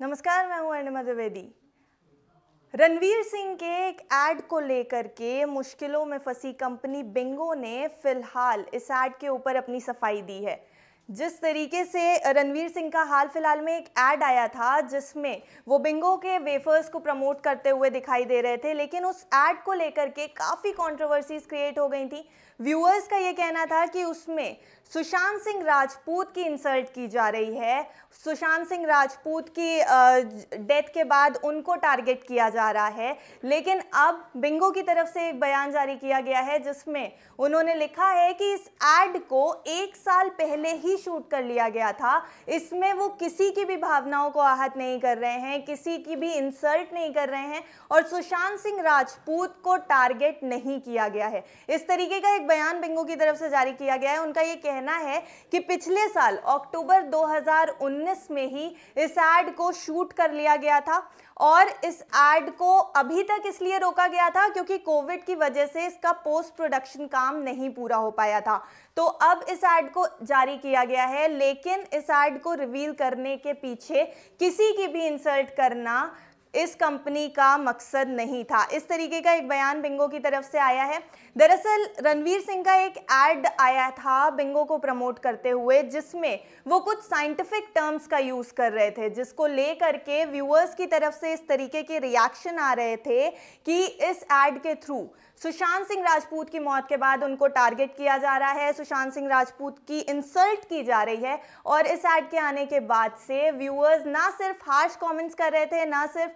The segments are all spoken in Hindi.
नमस्कार मैं हूँ अर्णिमा द्विवेदी रणवीर सिंह के एक ऐड को लेकर के मुश्किलों में फंसी कंपनी बिंगो ने फिलहाल इस ऐड के ऊपर अपनी सफाई दी है जिस तरीके से रणवीर सिंह का हाल फिलहाल में एक ऐड आया था जिसमें वो बिंगो के वेफर्स को प्रमोट करते हुए दिखाई दे रहे थे लेकिन उस ऐड को लेकर के काफ़ी कंट्रोवर्सीज क्रिएट हो गई थी व्यूअर्स का ये कहना था कि उसमें सुशांत सिंह राजपूत की इंसल्ट की जा रही है सुशांत सिंह राजपूत की डेथ के बाद उनको टारगेट किया जा रहा है लेकिन अब बिंगो की तरफ से एक बयान जारी किया गया है जिसमें उन्होंने लिखा है कि इस ऐड को एक साल पहले ही शूट कर लिया गया था इसमें वो किसी की भी भावनाओं को आहत नहीं कर रहे हैं किसी की भी इंसल्ट नहीं कर रहे हैं और सुशांत सिंह राजपूत को टारगेट नहीं किया गया है इस तरीके का एक बयान बिंगो की तरफ से जारी किया गया है उनका ये कहना है कि पिछले साल अक्टूबर 2019 में ही इस एड को शूट कर लिया गया था और इस एड को अभी तक इसलिए रोका गया था क्योंकि कोविड की वजह से इसका पोस्ट प्रोडक्शन काम नहीं पूरा हो पाया था तो अब इस एड को जारी किया गया है लेकिन इस एड को रिवील करने के पीछे किसी की भी इंसल्ट करना इस कंपनी का मकसद नहीं था इस तरीके का एक बयान बिंगो की तरफ से आया है दरअसल रणवीर सिंह का एक ऐड आया था बिंगो को प्रमोट करते हुए जिसमें वो कुछ साइंटिफिक टर्म्स का यूज़ कर रहे थे जिसको लेकर के व्यूअर्स की तरफ से इस तरीके के रिएक्शन आ रहे थे कि इस ऐड के थ्रू सुशांत सिंह राजपूत की मौत के बाद उनको टारगेट किया जा रहा है सुशांत सिंह राजपूत की इंसल्ट की जा रही है और इस ऐड के आने के बाद से व्यूअर्स ना सिर्फ हार्श कमेंट्स कर रहे थे ना सिर्फ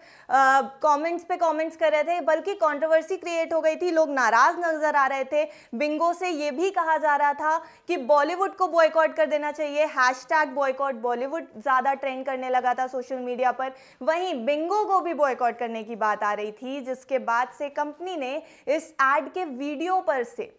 कमेंट्स पे कमेंट्स कर रहे थे बल्कि कंट्रोवर्सी क्रिएट हो गई थी लोग नाराज़ नज़र आ रहे थे बिंगो से ये भी कहा जा रहा था कि बॉलीवुड को बॉयकॉट कर देना चाहिए हैश बॉयकॉट बॉलीवुड ज़्यादा ट्रेंड करने लगा था सोशल मीडिया पर वहीं बिंगो को भी बॉयकॉट करने की बात आ रही थी जिसके बाद से कंपनी ने इस एड के वीडियो पर से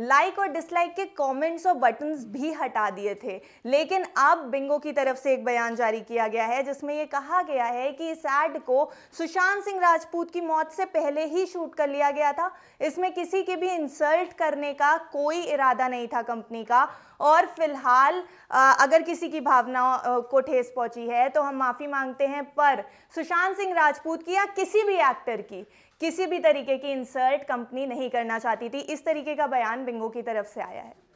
लाइक और डिसलाइक के कमेंट्स और बटन्स भी हटा दिए थे लेकिन अब बिंगो की तरफ से एक बयान जारी किया गया है जिसमें यह कहा गया है कि इस एड को सुशांत सिंह राजपूत की मौत से पहले ही शूट कर लिया गया था इसमें किसी के भी इंसल्ट करने का कोई इरादा नहीं था कंपनी का और फिलहाल अगर किसी की भावना को ठेस पहुंची है तो हम माफ़ी मांगते हैं पर सुशांत सिंह राजपूत की या किसी भी एक्टर की किसी भी तरीके की इंसर्ट कंपनी नहीं करना चाहती थी इस तरीके का बयान बिंगो की तरफ से आया है